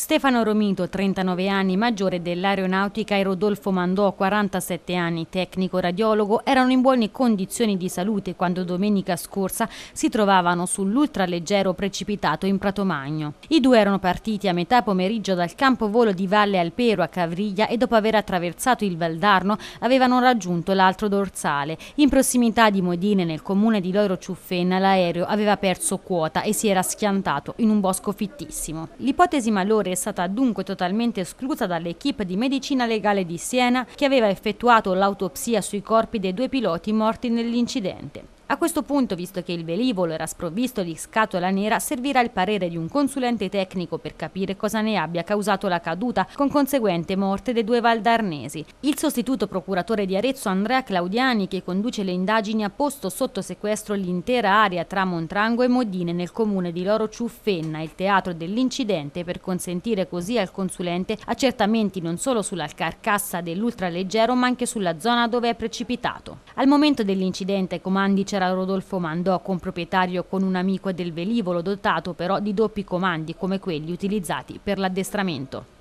Stefano Romito, 39 anni, maggiore dell'aeronautica, e Rodolfo Mandò, 47 anni, tecnico radiologo, erano in buone condizioni di salute quando domenica scorsa si trovavano sull'ultraleggero precipitato in Pratomagno. I due erano partiti a metà pomeriggio dal campovolo di Valle Alpero a Cavriglia e dopo aver attraversato il Valdarno avevano raggiunto l'altro dorsale. In prossimità di Modine, nel comune di Loro Ciuffenna, l'aereo aveva perso quota e si era schiantato in un bosco fittissimo. L'ipotesi malore è stata dunque totalmente esclusa dall'equipe di medicina legale di Siena che aveva effettuato l'autopsia sui corpi dei due piloti morti nell'incidente. A questo punto, visto che il velivolo era sprovvisto di scatola nera, servirà il parere di un consulente tecnico per capire cosa ne abbia causato la caduta, con conseguente morte dei due valdarnesi. Il sostituto procuratore di Arezzo Andrea Claudiani, che conduce le indagini, ha posto sotto sequestro l'intera area tra Montrango e Modine nel comune di Loro Ciuffenna, il teatro dell'incidente, per consentire così al consulente accertamenti non solo sulla carcassa dell'ultraleggero, ma anche sulla zona dove è precipitato. Al momento dell'incidente, comandi c'è c'era Rodolfo Mandò, comproprietario con un amico del velivolo, dotato però di doppi comandi come quelli utilizzati per l'addestramento.